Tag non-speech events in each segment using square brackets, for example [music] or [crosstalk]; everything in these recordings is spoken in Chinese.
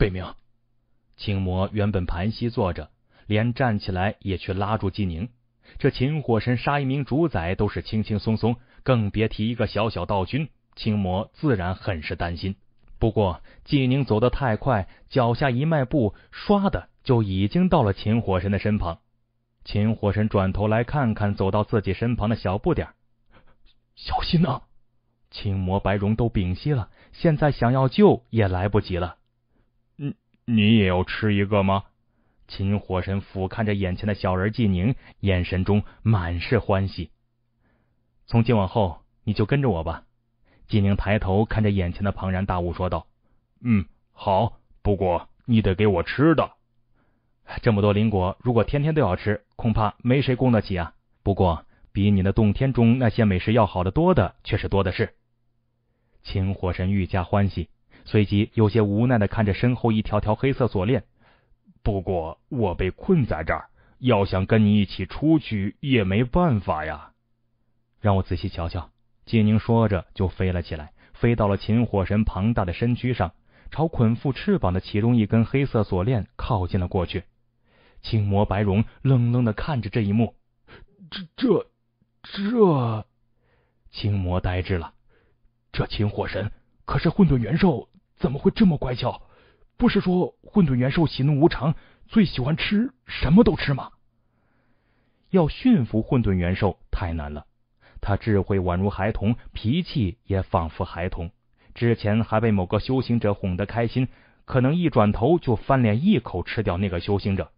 北冥，青魔原本盘膝坐着，连站起来也去拉住纪宁。这秦火神杀一名主宰都是轻轻松松，更别提一个小小道君。青魔自然很是担心。不过纪宁走得太快，脚下一迈步，唰的就已经到了秦火神的身旁。秦火神转头来看看走到自己身旁的小不点小心啊！青魔白荣都屏息了，现在想要救也来不及了。你也要吃一个吗？秦火神俯瞰着眼前的小人纪宁，眼神中满是欢喜。从今往后，你就跟着我吧。纪宁抬头看着眼前的庞然大物，说道：“嗯，好。不过你得给我吃的。这么多灵果，如果天天都要吃，恐怕没谁供得起啊。不过比你那洞天中那些美食要好的多的，却是多的是。”秦火神愈加欢喜。随即有些无奈的看着身后一条条黑色锁链，不过我被困在这儿，要想跟你一起出去也没办法呀。让我仔细瞧瞧。”建宁说着就飞了起来，飞到了秦火神庞大的身躯上，朝捆缚翅膀的其中一根黑色锁链靠近了过去。青魔白荣愣愣的看着这一幕，这这这……青魔呆滞了，这秦火神。可是混沌元兽怎么会这么乖巧？不是说混沌元兽喜怒无常，最喜欢吃什么都吃吗？要驯服混沌元兽太难了。他智慧宛如孩童，脾气也仿佛孩童。之前还被某个修行者哄得开心，可能一转头就翻脸，一口吃掉那个修行者。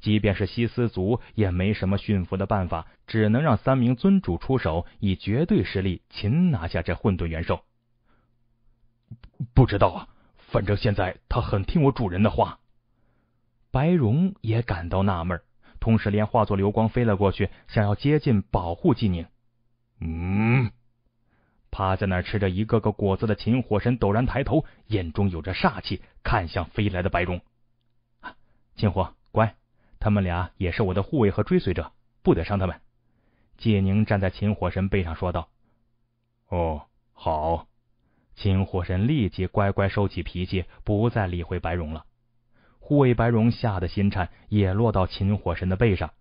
即便是西斯族，也没什么驯服的办法，只能让三名尊主出手，以绝对实力擒拿下这混沌元兽。不知道啊，反正现在他很听我主人的话。白荣也感到纳闷，同时连化作流光飞了过去，想要接近保护纪宁。嗯，趴在那吃着一个个果子的秦火神陡然抬头，眼中有着煞气，看向飞来的白荣。秦火，乖，他们俩也是我的护卫和追随者，不得伤他们。纪宁站在秦火神背上说道：“哦，好。”秦火神立即乖乖收起脾气，不再理会白荣了。护卫白荣吓得心颤，也落到秦火神的背上。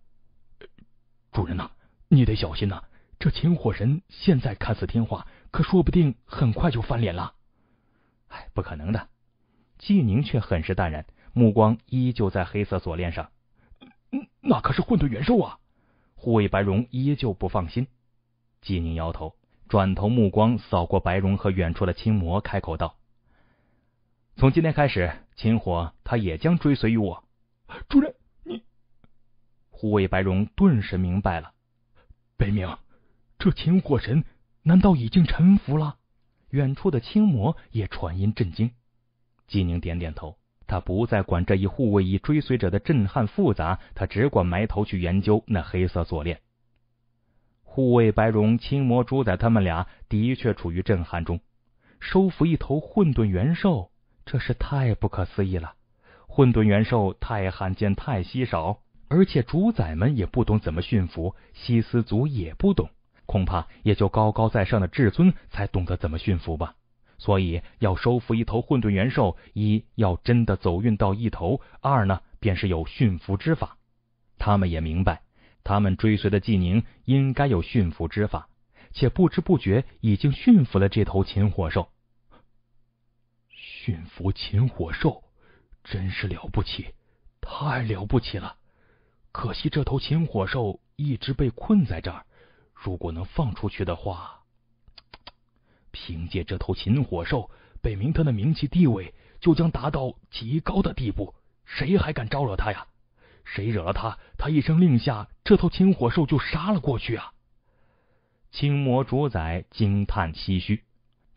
主人呐，你得小心呐！这秦火神现在看似听话，可说不定很快就翻脸了。哎，不可能的。纪宁却很是淡然，目光依旧在黑色锁链上。那可是混沌元兽啊！护卫白荣依旧不放心。纪宁摇头。转头，目光扫过白荣和远处的青魔，开口道：“从今天开始，秦火他也将追随于我，主人。”你护卫白荣顿时明白了，北冥，这秦火神难道已经臣服了？远处的青魔也传音震惊。纪宁点点头，他不再管这一护卫与追随者的震撼复杂，他只管埋头去研究那黑色锁链。护卫白荣、青魔主宰，他们俩的确处于震撼中。收服一头混沌元兽，这是太不可思议了。混沌元兽太罕见、太稀少，而且主宰们也不懂怎么驯服，西斯族也不懂，恐怕也就高高在上的至尊才懂得怎么驯服吧。所以要收服一头混沌元兽，一要真的走运到一头，二呢便是有驯服之法。他们也明白。他们追随的纪宁应该有驯服之法，且不知不觉已经驯服了这头擒火兽。驯服擒火兽真是了不起，太了不起了！可惜这头擒火兽一直被困在这儿，如果能放出去的话，凭借这头擒火兽，北冥他的名气地位就将达到极高的地步，谁还敢招惹他呀？谁惹了他？他一声令下，这头青火兽就杀了过去啊！青魔主宰惊叹唏嘘，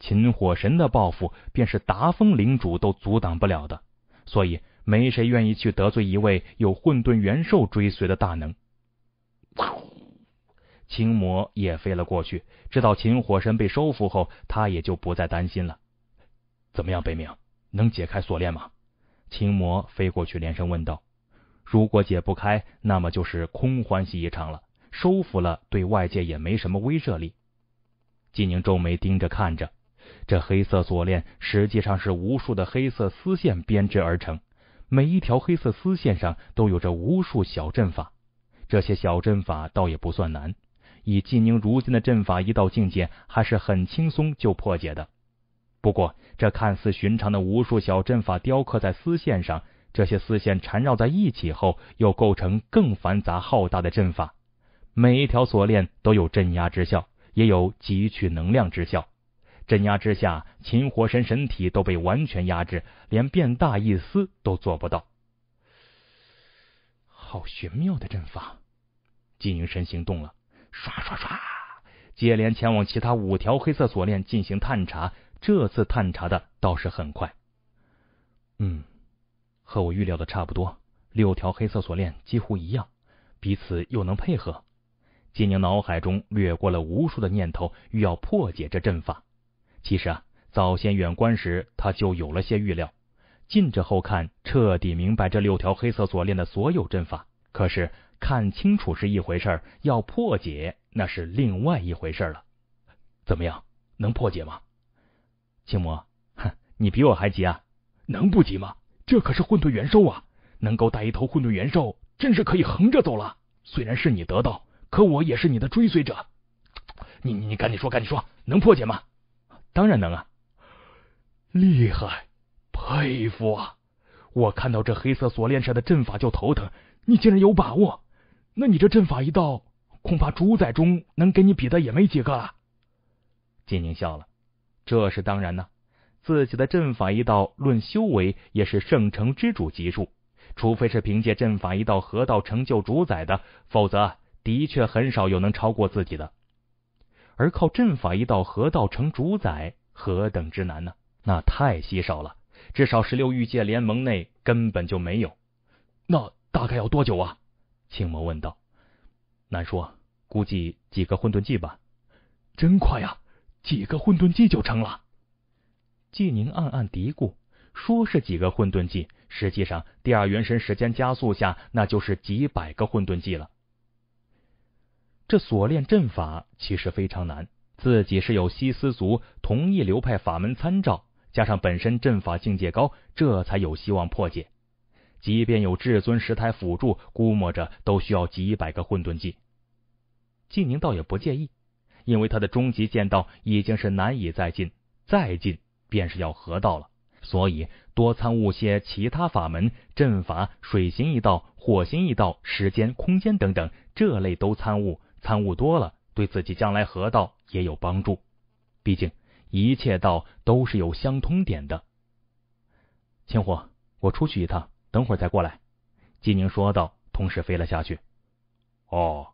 秦火神的报复便是达峰领主都阻挡不了的，所以没谁愿意去得罪一位有混沌元兽追随的大能。青魔也飞了过去，知道秦火神被收服后，他也就不再担心了。怎么样，北冥，能解开锁链吗？青魔飞过去，连声问道。如果解不开，那么就是空欢喜一场了。收服了，对外界也没什么威慑力。季宁皱眉盯着看着，这黑色锁链实际上是无数的黑色丝线编织而成，每一条黑色丝线上都有着无数小阵法。这些小阵法倒也不算难，以季宁如今的阵法一道境界，还是很轻松就破解的。不过，这看似寻常的无数小阵法雕刻在丝线上。这些丝线缠绕在一起后，又构成更繁杂浩大的阵法。每一条锁链都有镇压之效，也有汲取能量之效。镇压之下，秦火神神体都被完全压制，连变大一丝都做不到。好玄妙的阵法！金云神行动了，刷刷刷，接连前往其他五条黑色锁链进行探查。这次探查的倒是很快。嗯。和我预料的差不多，六条黑色锁链几乎一样，彼此又能配合。金宁脑海中掠过了无数的念头，欲要破解这阵法。其实啊，早先远观时他就有了些预料，近着后看彻底明白这六条黑色锁链的所有阵法。可是看清楚是一回事，要破解那是另外一回事了。怎么样，能破解吗？青魔，哼，你比我还急啊？能不急吗？这可是混沌元兽啊！能够带一头混沌元兽，真是可以横着走了。虽然是你得到，可我也是你的追随者。[tsk] 你你赶紧说，赶紧说，能破解吗？当然能啊！厉害，佩服啊！我看到这黑色锁链上的阵法就头疼，你竟然有把握？那你这阵法一道，恐怕主宰中能跟你比的也没几个了。金宁笑了，这是当然呢。自己的阵法一道，论修为也是圣城之主级数。除非是凭借阵法一道河道成就主宰的，否则的确很少有能超过自己的。而靠阵法一道河道成主宰，何等之难呢？那太稀少了，至少十六域界联盟内根本就没有。那大概要多久啊？青魔问道。难说，估计几个混沌纪吧。真快啊，几个混沌纪就成了。纪宁暗暗嘀咕：“说是几个混沌计，实际上第二元神时间加速下，那就是几百个混沌计了。”这锁链阵法其实非常难，自己是有西斯族同一流派法门参照，加上本身阵法境界高，这才有希望破解。即便有至尊石台辅助，估摸着都需要几百个混沌计。纪宁倒也不介意，因为他的终极剑道已经是难以再进，再进。便是要河道了，所以多参悟些其他法门、阵法、水行一道、火星一道、时间、空间等等，这类都参悟，参悟多了，对自己将来河道也有帮助。毕竟一切道都是有相通点的。秦火，我出去一趟，等会儿再过来。”纪宁说道，同时飞了下去。哦，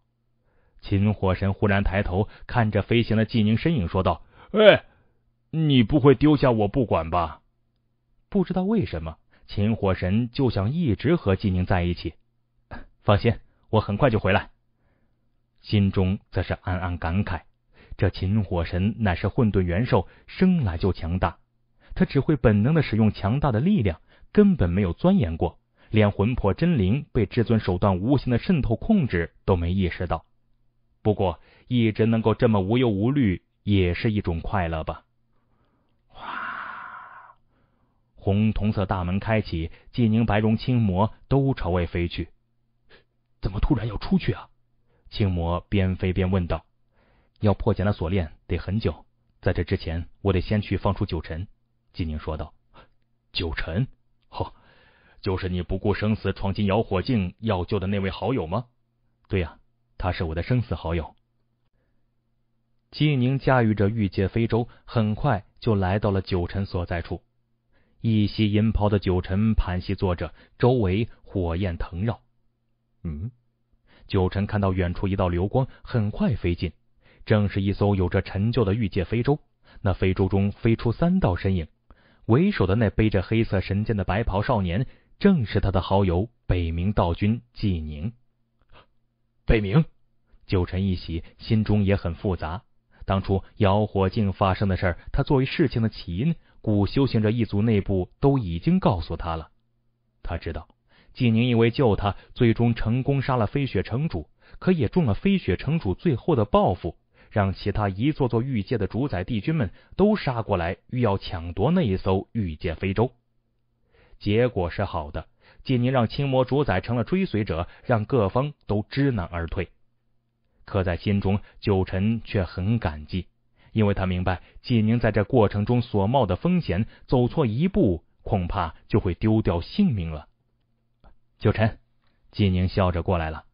秦火神忽然抬头看着飞行的纪宁身影，说道：“哎，你不会丢下我不管吧？不知道为什么，秦火神就想一直和纪宁在一起。放心，我很快就回来。心中则是暗暗感慨：这秦火神乃是混沌元兽，生来就强大。他只会本能的使用强大的力量，根本没有钻研过，连魂魄真灵被至尊手段无形的渗透控制都没意识到。不过，一直能够这么无忧无虑，也是一种快乐吧。红铜色大门开启，纪宁、白龙、青魔都朝外飞去。怎么突然要出去啊？青魔边飞边问道。要破解那锁链得很久，在这之前，我得先去放出九尘。纪宁说道。九尘？哦，就是你不顾生死闯进瑶火境要救的那位好友吗？对呀，他是我的生死好友。纪宁驾驭着御界飞舟，很快就来到了九尘所在处。一袭银袍的九尘盘膝坐着，周围火焰腾绕。嗯，九尘看到远处一道流光，很快飞进，正是一艘有着陈旧的御界飞舟。那飞舟中飞出三道身影，为首的那背着黑色神剑的白袍少年，正是他的好友北冥道君纪宁。北冥，九尘一喜，心中也很复杂。当初妖火境发生的事，他作为事情的起因。古修行者一族内部都已经告诉他了，他知道纪宁因为救他，最终成功杀了飞雪城主，可也中了飞雪城主最后的报复，让其他一座座御界的主宰帝君们都杀过来，欲要抢夺那一艘御界飞舟。结果是好的，纪宁让青魔主宰成了追随者，让各方都知难而退。可在心中，九臣却很感激。因为他明白纪宁在这过程中所冒的风险，走错一步恐怕就会丢掉性命了。九晨，纪宁笑着过来了，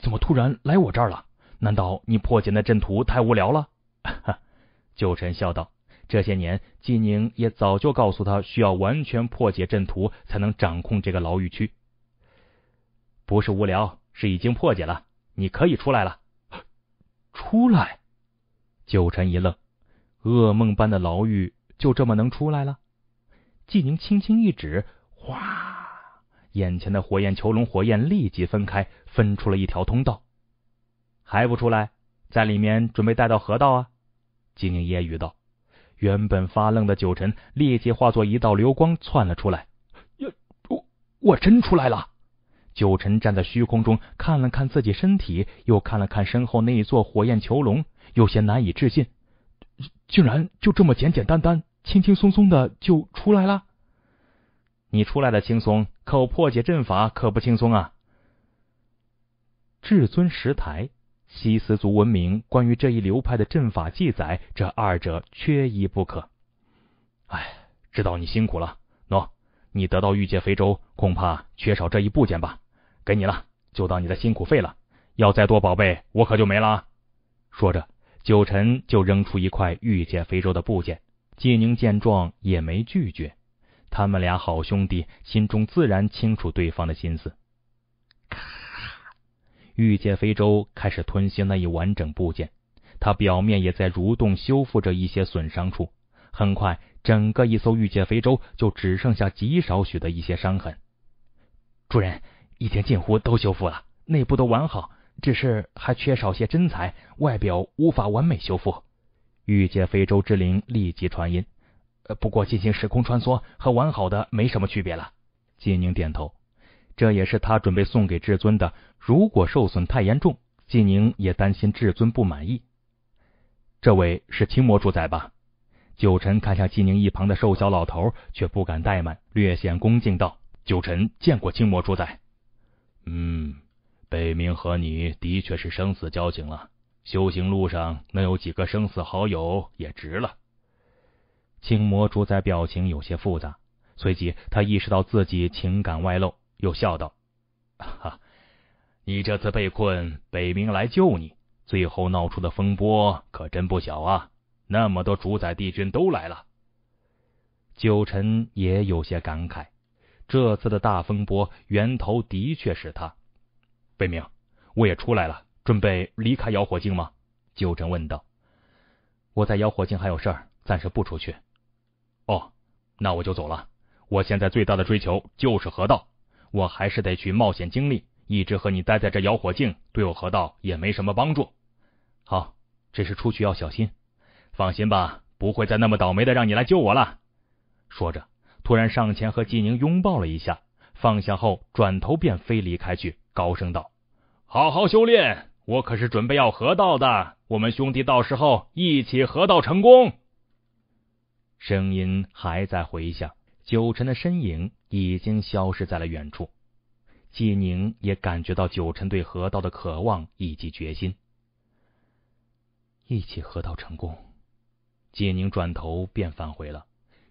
怎么突然来我这儿了？难道你破解那阵图太无聊了？[laughs] 九晨笑道，这些年纪宁也早就告诉他，需要完全破解阵图才能掌控这个牢狱区。不是无聊，是已经破解了，你可以出来了。出来。九臣一愣，噩梦般的牢狱就这么能出来了？纪宁轻轻一指，哗，眼前的火焰囚笼火焰立即分开，分出了一条通道。还不出来？在里面准备带到河道啊？纪宁揶揄道。原本发愣的九臣立即化作一道流光窜了出来。我我真出来了！九臣站在虚空中看了看自己身体，又看了看身后那一座火焰囚笼。有些难以置信，竟然就这么简简单单、轻轻松松的就出来了。你出来的轻松，可破解阵法可不轻松啊！至尊石台，西斯族文明关于这一流派的阵法记载，这二者缺一不可。哎，知道你辛苦了。喏，你得到御界非洲，恐怕缺少这一部件吧？给你了，就当你的辛苦费了。要再多宝贝，我可就没了。说着。九臣就扔出一块御界飞舟的部件，纪宁见状也没拒绝。他们俩好兄弟心中自然清楚对方的心思。咔！御界飞舟开始吞吸那一完整部件，它表面也在蠕动修复着一些损伤处。很快，整个一艘御界飞舟就只剩下极少许的一些伤痕。主人，已经近乎都修复了，内部都完好。只是还缺少些真材，外表无法完美修复。御界非洲之灵立即传音，不过进行时空穿梭和完好的没什么区别了。金宁点头，这也是他准备送给至尊的。如果受损太严重，金宁也担心至尊不满意。这位是青魔主宰吧？九臣看向金宁一旁的瘦小老头，却不敢怠慢，略显恭敬道：“九臣见过青魔主宰。”嗯。北冥和你的确是生死交情了，修行路上能有几个生死好友也值了。青魔主宰表情有些复杂，随即他意识到自己情感外露，又笑道：“哈，你这次被困，北冥来救你，最后闹出的风波可真不小啊！那么多主宰帝君都来了。”九臣也有些感慨，这次的大风波源头的确是他。北冥，我也出来了，准备离开瑶火境吗？九真问道。我在瑶火境还有事，暂时不出去。哦，那我就走了。我现在最大的追求就是河道，我还是得去冒险经历。一直和你待在这摇火境，对我河道也没什么帮助。好，只是出去要小心。放心吧，不会再那么倒霉的让你来救我了。说着，突然上前和季宁拥抱了一下，放下后转头便飞离开去。高声道：“好好修炼，我可是准备要合道的。我们兄弟到时候一起合道成功。”声音还在回响，九晨的身影已经消失在了远处。季宁也感觉到九晨对河道的渴望以及决心。一起合道成功，季宁转头便返回了。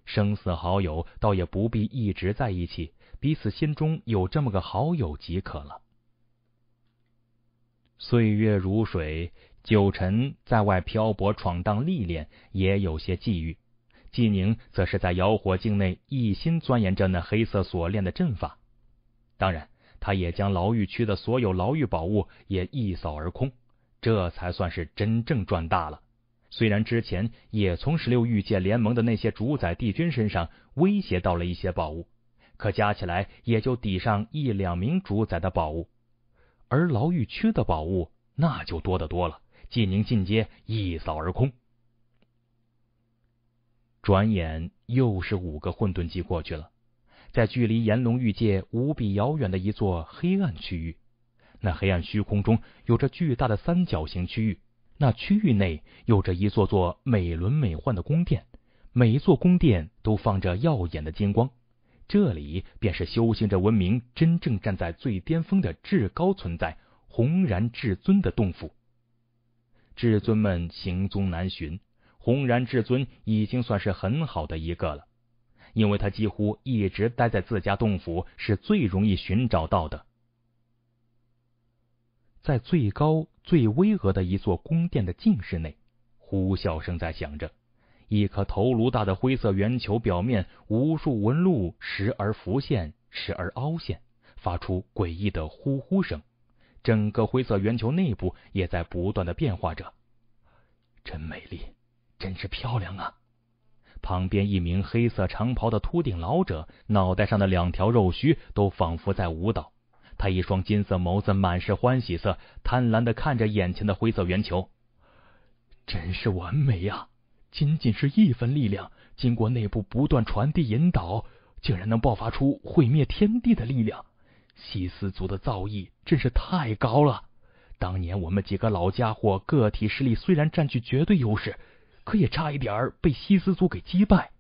生死好友倒也不必一直在一起，彼此心中有这么个好友即可了。岁月如水，九晨在外漂泊闯荡历练，也有些际遇。纪宁则是在妖火境内一心钻研着那黑色锁链的阵法。当然，他也将牢狱区的所有牢狱宝物也一扫而空，这才算是真正赚大了。虽然之前也从十六御界联盟的那些主宰帝君身上威胁到了一些宝物，可加起来也就抵上一两名主宰的宝物。而牢狱区的宝物那就多得多了，纪宁进阶一扫而空。转眼又是五个混沌纪过去了，在距离炎龙域界无比遥远的一座黑暗区域，那黑暗虚空中有着巨大的三角形区域，那区域内有着一座座美轮美奂的宫殿，每一座宫殿都放着耀眼的金光。这里便是修行者文明真正站在最巅峰的至高存在——红然至尊的洞府。至尊们行踪难寻，红然至尊已经算是很好的一个了，因为他几乎一直待在自家洞府，是最容易寻找到的。在最高、最巍峨的一座宫殿的禁室内，呼啸声在响着。一颗头颅大的灰色圆球，表面无数纹路时而浮现，时而凹陷，发出诡异的呼呼声。整个灰色圆球内部也在不断的变化着，真美丽，真是漂亮啊！旁边一名黑色长袍的秃顶老者，脑袋上的两条肉须都仿佛在舞蹈。他一双金色眸子满是欢喜色，贪婪的看着眼前的灰色圆球，真是完美啊！仅仅是一分力量，经过内部不断传递引导，竟然能爆发出毁灭天地的力量。西斯族的造诣真是太高了。当年我们几个老家伙个体实力虽然占据绝对优势，可也差一点儿被西斯族给击败，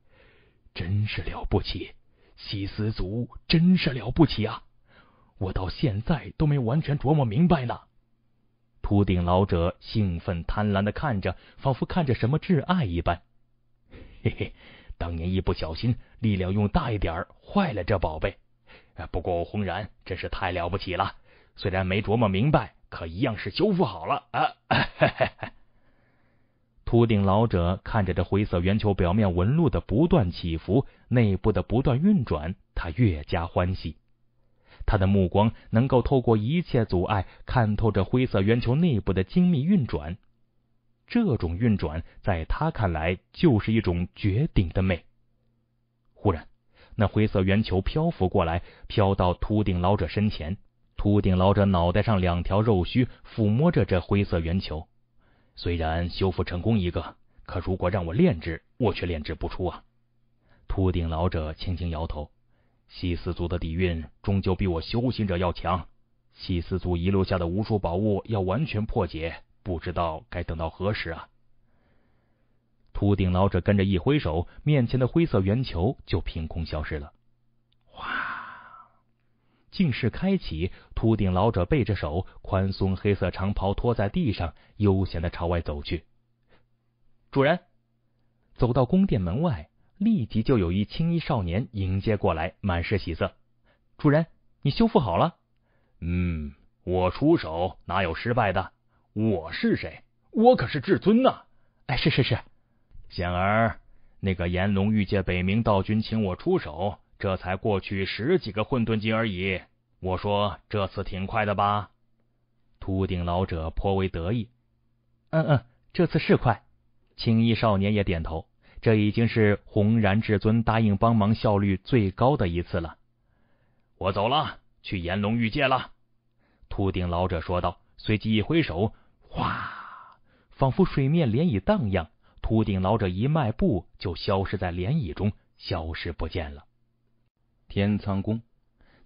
真是了不起。西斯族真是了不起啊！我到现在都没完全琢磨明白呢。秃顶老者兴奋贪婪的看着，仿佛看着什么挚爱一般。嘿嘿，当年一不小心，力量用大一点儿，坏了这宝贝。不过我轰然真是太了不起了，虽然没琢磨明白，可一样是修复好了啊！[laughs] 秃顶老者看着这灰色圆球表面纹路的不断起伏，内部的不断运转，他越加欢喜。他的目光能够透过一切阻碍，看透这灰色圆球内部的精密运转。这种运转在他看来就是一种绝顶的美。忽然，那灰色圆球漂浮过来，飘到秃顶老者身前。秃顶老者脑袋上两条肉须抚摸着这灰色圆球。虽然修复成功一个，可如果让我炼制，我却炼制不出啊！秃顶老者轻轻摇头。西斯族的底蕴终究比我修行者要强。西斯族遗留下的无数宝物，要完全破解，不知道该等到何时啊！秃顶老者跟着一挥手，面前的灰色圆球就凭空消失了。哇！镜室开启，秃顶老者背着手，宽松黑色长袍拖在地上，悠闲的朝外走去。主人，走到宫殿门外。立即就有一青衣少年迎接过来，满是喜色。主人，你修复好了？嗯，我出手哪有失败的？我是谁？我可是至尊呐！哎，是是是。显而，那个炎龙御界北冥道君请我出手，这才过去十几个混沌级而已。我说这次挺快的吧？秃顶老者颇为得意。嗯嗯，这次是快。青衣少年也点头。这已经是红燃至尊答应帮忙效率最高的一次了。我走了，去炎龙御界了。秃顶老者说道，随即一挥手，哗，仿佛水面涟漪荡漾。秃顶老者一迈步，就消失在涟漪中，消失不见了。天苍宫，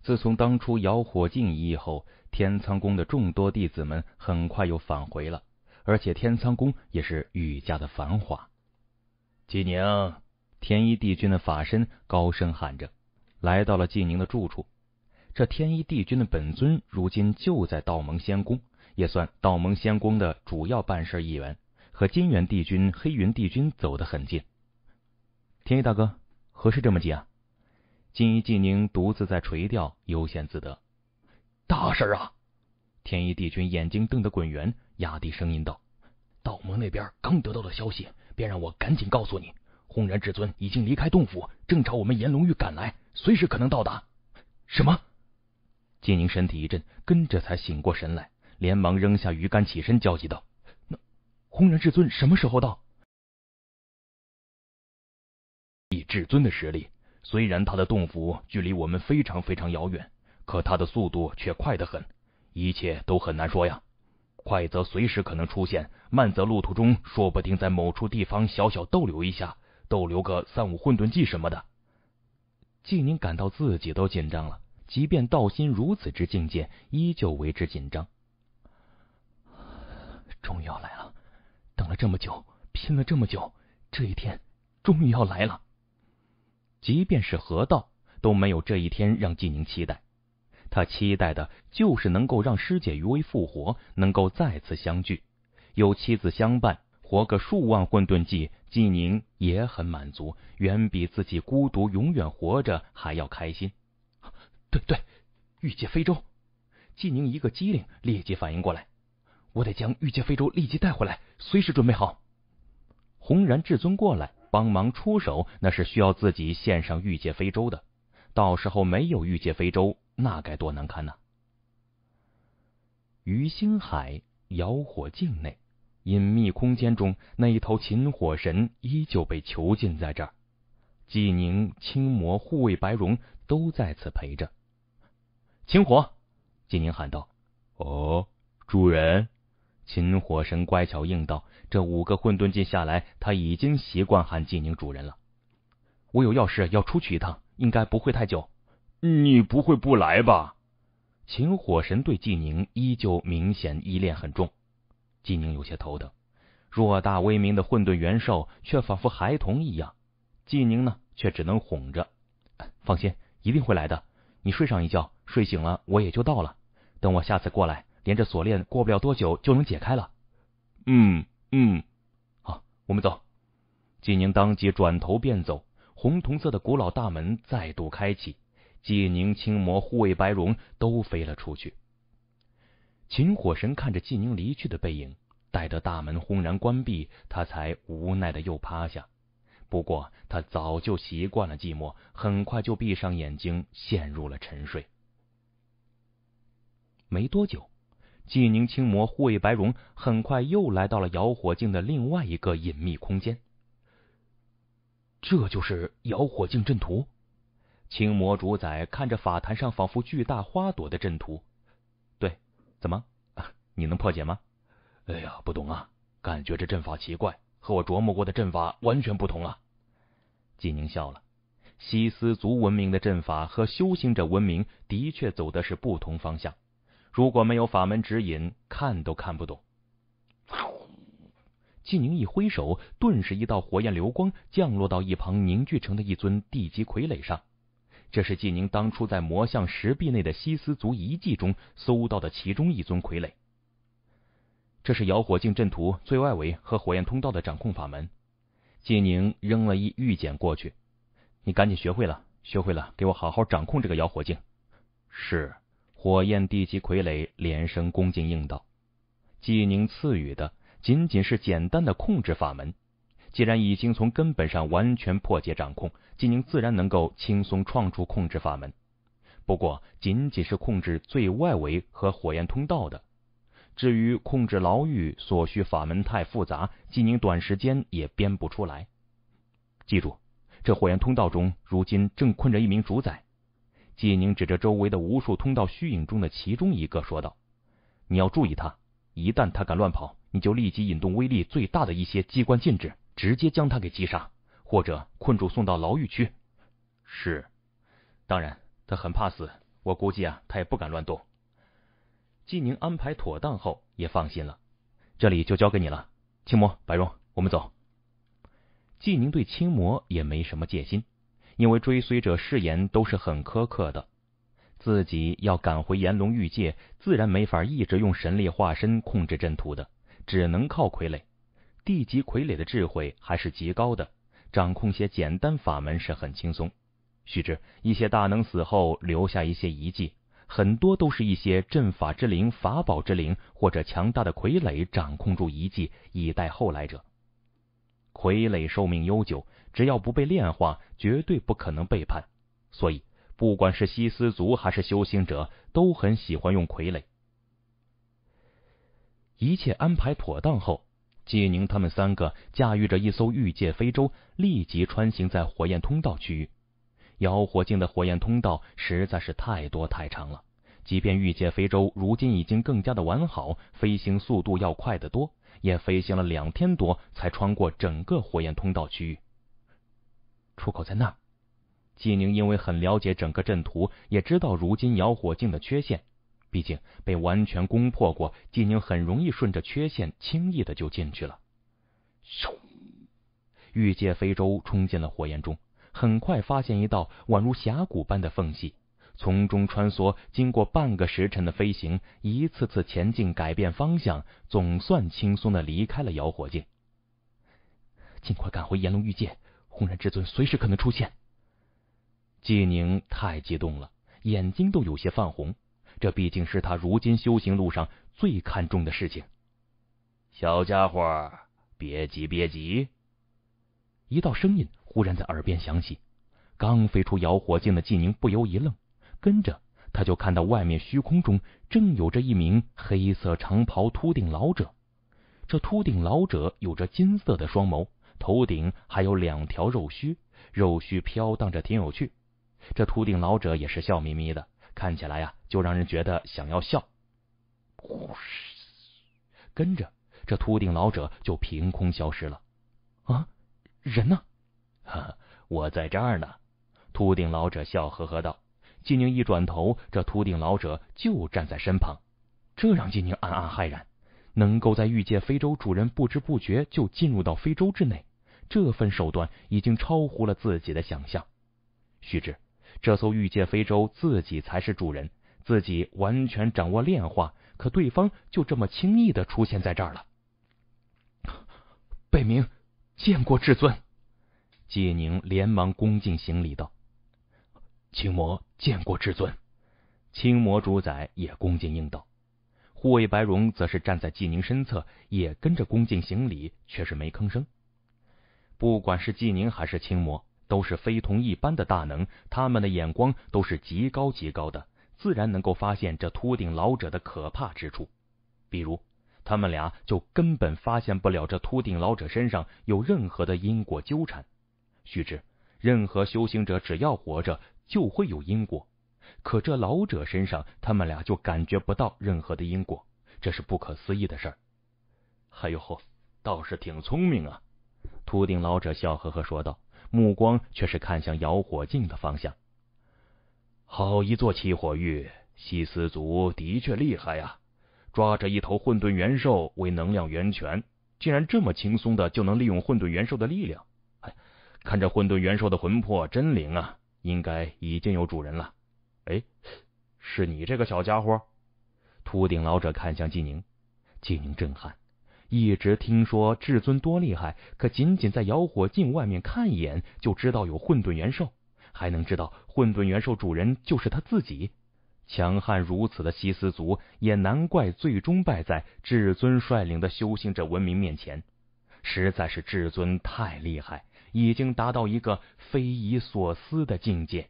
自从当初瑶火镜一役后，天苍宫的众多弟子们很快又返回了，而且天苍宫也是愈加的繁华。纪宁，天一帝君的法身高声喊着，来到了纪宁的住处。这天一帝君的本尊如今就在道盟仙宫，也算道盟仙宫的主要办事一员，和金元帝君、黑云帝君走得很近。天一大哥，何事这么急啊？金一纪宁独自在垂钓，悠闲自得。大事啊！天一帝君眼睛瞪得滚圆，压低声音道：“道盟那边刚得到的消息。”便让我赶紧告诉你，轰然至尊已经离开洞府，正朝我们炎龙域赶来，随时可能到达。什么？金宁身体一震，跟着才醒过神来，连忙扔下鱼竿，起身焦急道：“那轰然至尊什么时候到？”以至尊的实力，虽然他的洞府距离我们非常非常遥远，可他的速度却快得很，一切都很难说呀。快则随时可能出现，慢则路途中说不定在某处地方小小逗留一下，逗留个三五混沌纪什么的。季宁感到自己都紧张了，即便道心如此之境界，依旧为之紧张。终于要来了，等了这么久，拼了这么久，这一天终于要来了。即便是河道，都没有这一天让季宁期待。他期待的就是能够让师姐余威复活，能够再次相聚，有妻子相伴，活个数万混沌纪，纪宁也很满足，远比自己孤独永远活着还要开心。对对，御界非洲，纪宁一个机灵，立即反应过来，我得将御界非洲立即带回来，随时准备好。红然至尊过来帮忙出手，那是需要自己献上御界非洲的，到时候没有御界非洲。那该多难堪呐！于星海遥火境内，隐秘空间中，那一头秦火神依旧被囚禁在这儿。纪宁、青魔护卫白荣都在此陪着。秦火，纪宁喊道：“哦，主人。”秦火神乖巧应道：“这五个混沌境下来，他已经习惯喊纪宁主人了。”我有要事要出去一趟，应该不会太久。你不会不来吧？秦火神对纪宁依旧明显依恋很重，纪宁有些头疼。偌大威名的混沌元兽，却仿佛孩童一样。纪宁呢，却只能哄着。放心，一定会来的。你睡上一觉，睡醒了我也就到了。等我下次过来，连着锁链，过不了多久就能解开了。嗯嗯，好，我们走。纪宁当即转头便走，红铜色的古老大门再度开启。纪宁、青魔护卫白荣都飞了出去。秦火神看着纪宁离去的背影，待得大门轰然关闭，他才无奈的又趴下。不过他早就习惯了寂寞，很快就闭上眼睛，陷入了沉睡。没多久，纪宁、青魔护卫白荣很快又来到了遥火镜的另外一个隐秘空间。这就是遥火镜阵图。青魔主宰看着法坛上仿佛巨大花朵的阵图，对，怎么你能破解吗？哎呀，不懂啊，感觉这阵法奇怪，和我琢磨过的阵法完全不同啊！纪宁笑了，西斯族文明的阵法和修行者文明的确走的是不同方向，如果没有法门指引，看都看不懂。纪宁一挥手，顿时一道火焰流光降落到一旁凝聚成的一尊地级傀儡上。这是纪宁当初在魔像石壁内的西斯族遗迹中搜到的其中一尊傀儡。这是摇火镜阵图最外围和火焰通道的掌控法门。纪宁扔了一玉简过去，你赶紧学会了，学会了，给我好好掌控这个摇火镜。是火焰地级傀儡，连声恭敬应道。纪宁赐予的仅仅是简单的控制法门。既然已经从根本上完全破解掌控，纪宁自然能够轻松创出控制法门。不过，仅仅是控制最外围和火焰通道的。至于控制牢狱所需法门太复杂，纪宁短时间也编不出来。记住，这火焰通道中如今正困着一名主宰。纪宁指着周围的无数通道虚影中的其中一个说道：“你要注意他，一旦他敢乱跑，你就立即引动威力最大的一些机关禁制。”直接将他给击杀，或者困住送到牢狱去。是，当然他很怕死，我估计啊他也不敢乱动。纪宁安排妥当后也放心了，这里就交给你了。青魔、白荣，我们走。纪宁对青魔也没什么戒心，因为追随者誓言都是很苛刻的，自己要赶回炎龙玉界，自然没法一直用神力化身控制阵图的，只能靠傀儡。地级傀儡的智慧还是极高的，掌控些简单法门是很轻松。须知，一些大能死后留下一些遗迹，很多都是一些阵法之灵、法宝之灵或者强大的傀儡掌控住遗迹，以待后来者。傀儡寿命悠久，只要不被炼化，绝对不可能背叛。所以，不管是西斯族还是修行者，都很喜欢用傀儡。一切安排妥当后。纪宁他们三个驾驭着一艘御界飞舟，立即穿行在火焰通道区域。瑶火境的火焰通道实在是太多太长了，即便御界飞舟如今已经更加的完好，飞行速度要快得多，也飞行了两天多才穿过整个火焰通道区域。出口在那儿。宁因为很了解整个阵图，也知道如今瑶火境的缺陷。毕竟被完全攻破过，纪宁很容易顺着缺陷，轻易的就进去了。玉御界飞舟冲进了火焰中，很快发现一道宛如峡谷般的缝隙，从中穿梭。经过半个时辰的飞行，一次次前进，改变方向，总算轻松的离开了遥火镜。尽快赶回炎龙御界，轰然至尊随时可能出现。纪宁太激动了，眼睛都有些泛红。这毕竟是他如今修行路上最看重的事情。小家伙，别急，别急。一道声音忽然在耳边响起。刚飞出摇火镜的纪宁不由一愣，跟着他就看到外面虚空中正有着一名黑色长袍秃顶老者。这秃顶老者有着金色的双眸，头顶还有两条肉须，肉须飘荡着挺有趣。这秃顶老者也是笑眯眯的。看起来呀，就让人觉得想要笑。呼！跟着这秃顶老者就凭空消失了。啊，人呢？我在这儿呢。秃顶老者笑呵呵道：“金宁，一转头，这秃顶老者就站在身旁，这让金宁暗暗骇然。能够在御界非洲，主人不知不觉就进入到非洲之内，这份手段已经超乎了自己的想象。须知。”这艘御界飞舟，自己才是主人，自己完全掌握炼化，可对方就这么轻易的出现在这儿了。北冥见过至尊，纪宁连忙恭敬行礼道：“青魔见过至尊。”青魔主宰也恭敬应道。护卫白荣则是站在纪宁身侧，也跟着恭敬行礼，却是没吭声。不管是纪宁还是青魔。都是非同一般的大能，他们的眼光都是极高极高的，自然能够发现这秃顶老者的可怕之处。比如，他们俩就根本发现不了这秃顶老者身上有任何的因果纠缠。须知，任何修行者只要活着就会有因果，可这老者身上，他们俩就感觉不到任何的因果，这是不可思议的事儿。还有，倒是挺聪明啊！秃顶老者笑呵呵说道。目光却是看向摇火镜的方向。好一座起火域，西斯族的确厉害呀！抓着一头混沌元兽为能量源泉，竟然这么轻松的就能利用混沌元兽的力量。哎，看这混沌元兽的魂魄真灵啊，应该已经有主人了。哎，是你这个小家伙！秃顶老者看向纪宁，纪宁震撼。一直听说至尊多厉害，可仅仅在瑶火镜外面看一眼，就知道有混沌元兽，还能知道混沌元兽主人就是他自己。强悍如此的西斯族，也难怪最终败在至尊率领的修行者文明面前。实在是至尊太厉害，已经达到一个匪夷所思的境界。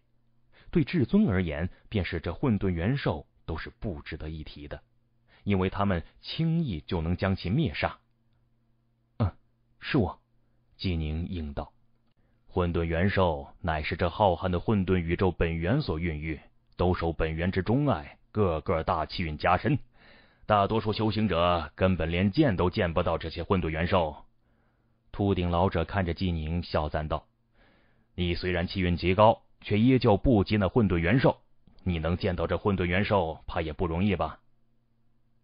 对至尊而言，便是这混沌元兽都是不值得一提的。因为他们轻易就能将其灭杀。嗯，是我，纪宁应道。混沌元兽乃是这浩瀚的混沌宇宙本源所孕育，都受本源之钟爱，个个大气运加深。大多数修行者根本连见都见不到这些混沌元兽。秃顶老者看着纪宁，笑赞道：“你虽然气运极高，却依旧不及那混沌元兽。你能见到这混沌元兽，怕也不容易吧？”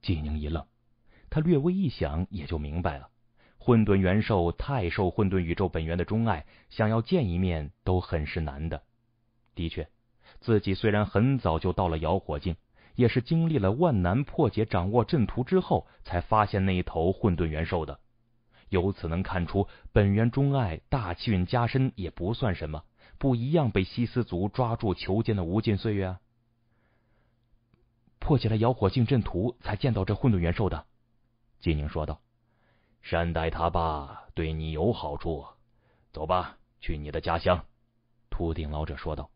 纪宁一愣，他略微一想，也就明白了。混沌元兽太受混沌宇宙本源的钟爱，想要见一面都很是难的。的确，自己虽然很早就到了摇火境，也是经历了万难破解、掌握阵图之后，才发现那一头混沌元兽的。由此能看出，本源钟爱、大气运加深也不算什么，不一样被西斯族抓住囚禁的无尽岁月。啊。破解了妖火镜阵图，才见到这混沌元兽的。季宁说道：“善待他吧，对你有好处。”走吧，去你的家乡。”秃顶老者说道。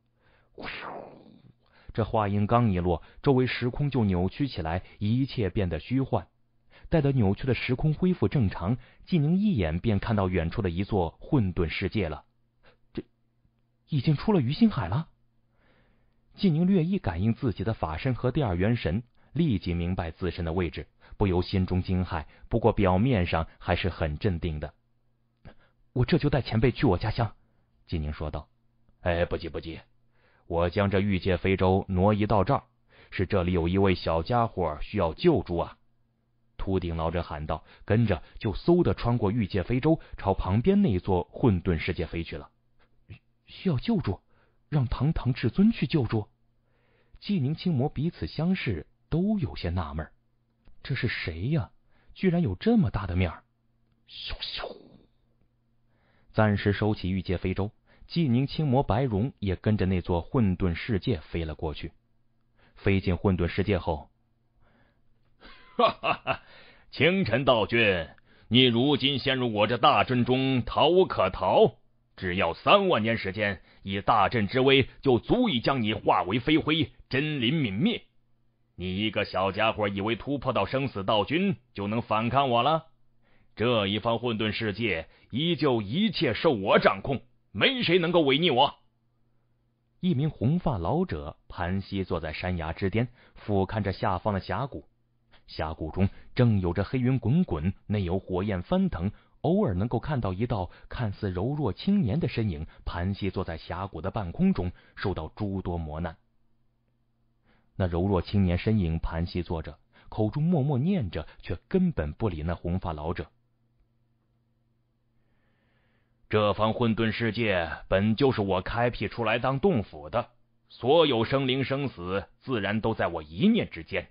这话音刚一落，周围时空就扭曲起来，一切变得虚幻。待到扭曲的时空恢复正常，季宁一眼便看到远处的一座混沌世界了。这已经出了鱼心海了。纪宁略一感应自己的法身和第二元神，立即明白自身的位置，不由心中惊骇。不过表面上还是很镇定的。我这就带前辈去我家乡。”纪宁说道。“哎，不急不急，我将这御界飞舟挪移到这儿，是这里有一位小家伙需要救助啊！”秃顶老者喊道，跟着就嗖的穿过御界飞舟，朝旁边那座混沌世界飞去了。需要救助？让堂堂至尊去救助？纪宁、青魔彼此相视，都有些纳闷，这是谁呀？居然有这么大的面！咻咻！暂时收起御界飞舟，纪宁、青魔、白荣也跟着那座混沌世界飞了过去。飞进混沌世界后，哈哈哈！清晨道君，你如今陷入我这大阵中，逃无可逃。只要三万年时间，以大阵之威，就足以将你化为飞灰，真灵泯灭。你一个小家伙，以为突破到生死道君就能反抗我了？这一方混沌世界，依旧一切受我掌控，没谁能够违逆我。一名红发老者盘膝坐在山崖之巅，俯瞰着下方的峡谷。峡谷中正有着黑云滚滚，内有火焰翻腾。偶尔能够看到一道看似柔弱青年的身影，盘膝坐在峡谷的半空中，受到诸多磨难。那柔弱青年身影盘膝坐着，口中默默念着，却根本不理那红发老者。这方混沌世界本就是我开辟出来当洞府的，所有生灵生死自然都在我一念之间。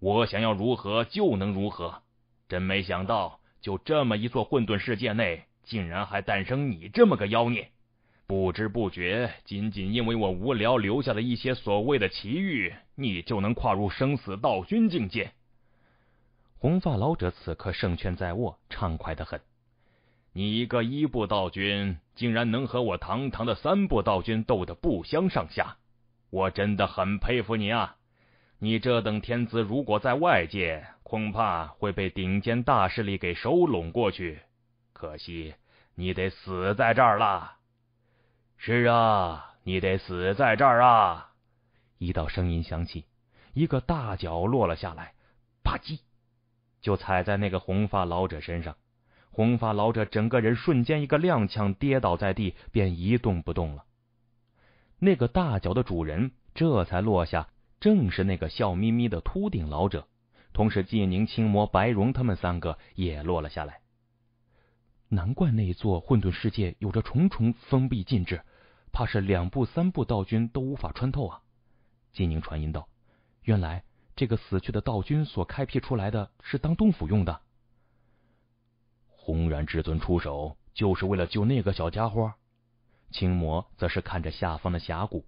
我想要如何就能如何。真没想到。就这么一座混沌世界内，竟然还诞生你这么个妖孽！不知不觉，仅仅因为我无聊留下的一些所谓的奇遇，你就能跨入生死道君境界。红发老者此刻胜券在握，畅快的很。你一个一步道君，竟然能和我堂堂的三步道君斗得不相上下，我真的很佩服你啊！你这等天资，如果在外界……恐怕会被顶尖大势力给收拢过去。可惜，你得死在这儿了。是啊，你得死在这儿啊！一道声音响起，一个大脚落了下来，啪叽，就踩在那个红发老者身上。红发老者整个人瞬间一个踉跄，跌倒在地，便一动不动了。那个大脚的主人这才落下，正是那个笑眯眯的秃顶老者。同时，纪宁、青魔、白荣他们三个也落了下来。难怪那一座混沌世界有着重重封闭禁制，怕是两步、三步道君都无法穿透啊！纪宁传音道：“原来这个死去的道君所开辟出来的是当洞府用的。”轰然至尊出手，就是为了救那个小家伙。青魔则是看着下方的峡谷。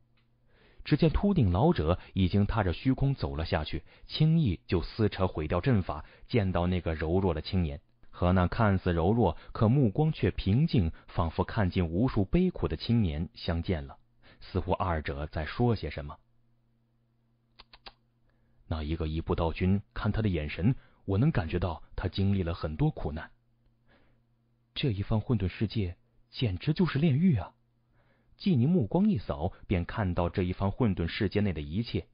只见秃顶老者已经踏着虚空走了下去，轻易就撕扯毁掉阵法。见到那个柔弱的青年和那看似柔弱可目光却平静，仿佛看尽无数悲苦的青年相见了，似乎二者在说些什么。那一个一步道君看他的眼神，我能感觉到他经历了很多苦难。这一方混沌世界简直就是炼狱啊！纪宁目光一扫，便看到这一方混沌世界内的一切。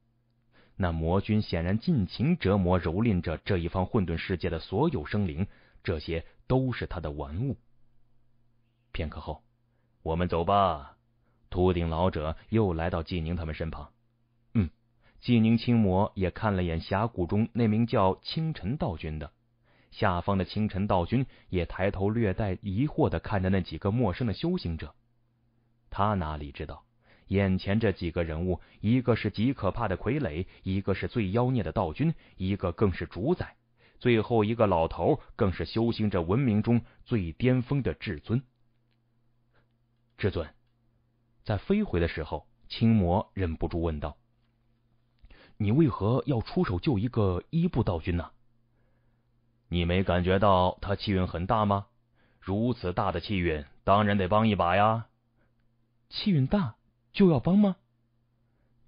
那魔君显然尽情折磨、蹂躏着这一方混沌世界的所有生灵，这些都是他的玩物。片刻后，我们走吧。秃顶老者又来到纪宁他们身旁。嗯，纪宁青魔也看了眼峡谷中那名叫清晨道君的，下方的清晨道君也抬头，略带疑惑的看着那几个陌生的修行者。他哪里知道，眼前这几个人物，一个是极可怕的傀儡，一个是最妖孽的道君，一个更是主宰，最后一个老头更是修行着文明中最巅峰的至尊。至尊，在飞回的时候，青魔忍不住问道：“你为何要出手救一个一不道君呢？你没感觉到他气运很大吗？如此大的气运，当然得帮一把呀。”气运大就要帮吗？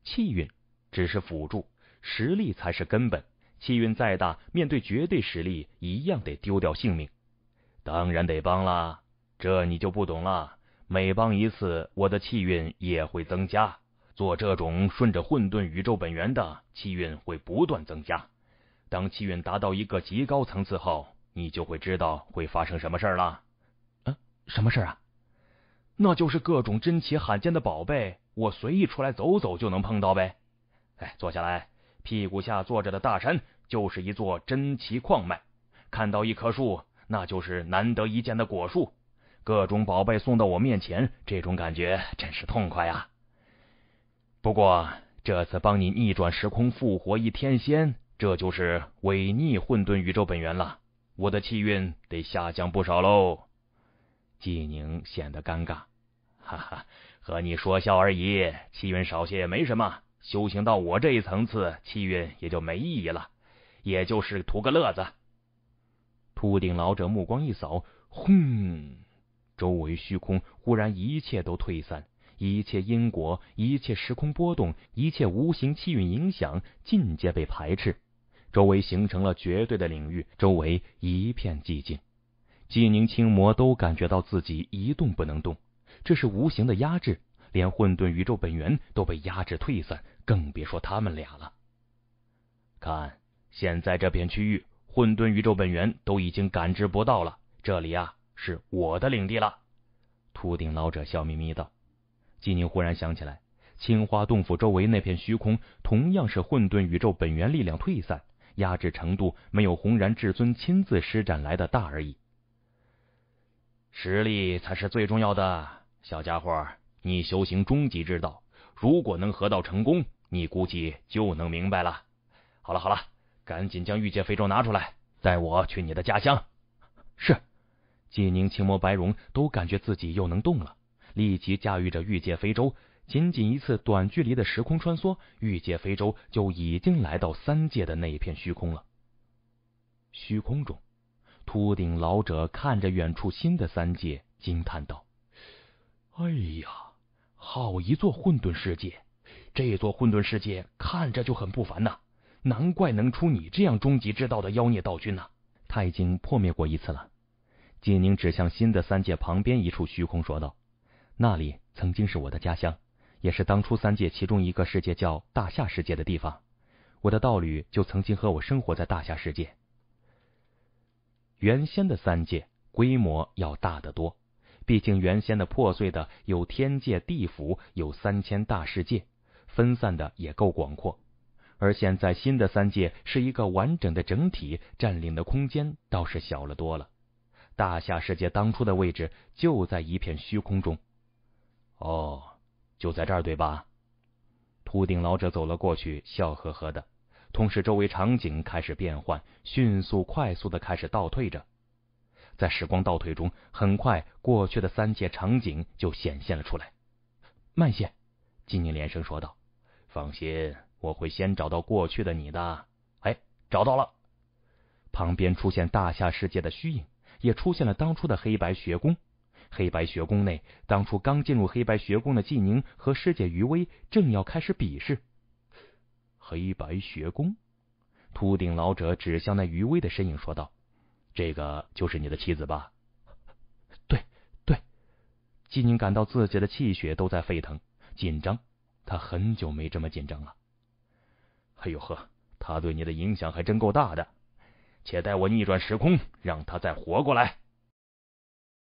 气运只是辅助，实力才是根本。气运再大，面对绝对实力，一样得丢掉性命。当然得帮啦，这你就不懂了。每帮一次，我的气运也会增加。做这种顺着混沌宇宙本源的，气运会不断增加。当气运达到一个极高层次后，你就会知道会发生什么事了。啊，什么事啊？那就是各种珍奇罕见的宝贝，我随意出来走走就能碰到呗。哎，坐下来，屁股下坐着的大山就是一座珍奇矿脉。看到一棵树，那就是难得一见的果树。各种宝贝送到我面前，这种感觉真是痛快呀！不过这次帮你逆转时空复活一天仙，这就是违逆混沌宇宙本源了，我的气运得下降不少喽。纪宁显得尴尬，哈哈，和你说笑而已，气运少些也没什么。修行到我这一层次，气运也就没意义了，也就是图个乐子。秃顶老者目光一扫，轰！周围虚空忽然一切都退散，一切因果，一切时空波动，一切无形气运影响尽皆被排斥，周围形成了绝对的领域，周围一片寂静。纪宁、青魔都感觉到自己一动不能动，这是无形的压制，连混沌宇宙本源都被压制退散，更别说他们俩了。看，现在这片区域混沌宇宙本源都已经感知不到了，这里啊是我的领地了。秃顶老者笑眯眯道：“纪宁，忽然想起来，青花洞府周围那片虚空同样是混沌宇宙本源力量退散，压制程度没有红然至尊亲自施展来的大而已。”实力才是最重要的，小家伙，你修行终极之道，如果能合道成功，你估计就能明白了。好了好了，赶紧将御界飞舟拿出来，带我去你的家乡。是，纪宁、青魔、白荣都感觉自己又能动了，立即驾驭着御界飞舟，仅仅一次短距离的时空穿梭，御界飞舟就已经来到三界的那一片虚空了。虚空中。秃顶老者看着远处新的三界，惊叹道：“哎呀，好一座混沌世界！这座混沌世界看着就很不凡呐，难怪能出你这样终极之道的妖孽道君呐！”他已经破灭过一次了。金宁指向新的三界旁边一处虚空，说道：“那里曾经是我的家乡，也是当初三界其中一个世界叫大夏世界的地方。我的道侣就曾经和我生活在大夏世界。”原先的三界规模要大得多，毕竟原先的破碎的有天界、地府，有三千大世界，分散的也够广阔。而现在新的三界是一个完整的整体，占领的空间倒是小了多了。大夏世界当初的位置就在一片虚空中，哦，就在这儿对吧？秃顶老者走了过去，笑呵呵的。同时，周围场景开始变换，迅速、快速的开始倒退着。在时光倒退中，很快过去的三界场景就显现了出来。慢些，纪宁连声说道：“放心，我会先找到过去的你的。”哎，找到了。旁边出现大夏世界的虚影，也出现了当初的黑白学宫。黑白学宫内，当初刚进入黑白学宫的纪宁和师姐余威正要开始比试。黑白学宫，秃顶老者指向那余威的身影说道：“这个就是你的妻子吧？”“ [laughs] 对，对。”季宁感到自己的气血都在沸腾，紧张。他很久没这么紧张了。哎呦呵，他对你的影响还真够大的。且待我逆转时空，让他再活过来。